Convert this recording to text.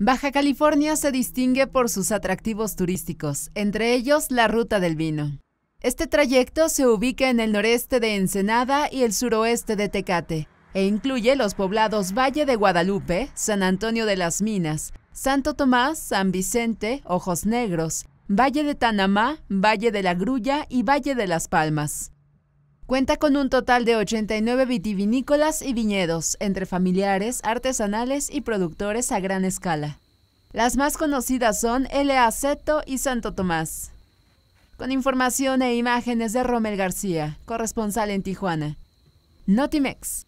Baja California se distingue por sus atractivos turísticos, entre ellos la Ruta del Vino. Este trayecto se ubica en el noreste de Ensenada y el suroeste de Tecate, e incluye los poblados Valle de Guadalupe, San Antonio de las Minas, Santo Tomás, San Vicente, Ojos Negros, Valle de Tanamá, Valle de la Grulla y Valle de las Palmas. Cuenta con un total de 89 vitivinícolas y viñedos, entre familiares, artesanales y productores a gran escala. Las más conocidas son L.A. Seto y Santo Tomás. Con información e imágenes de Romel García, corresponsal en Tijuana. Notimex.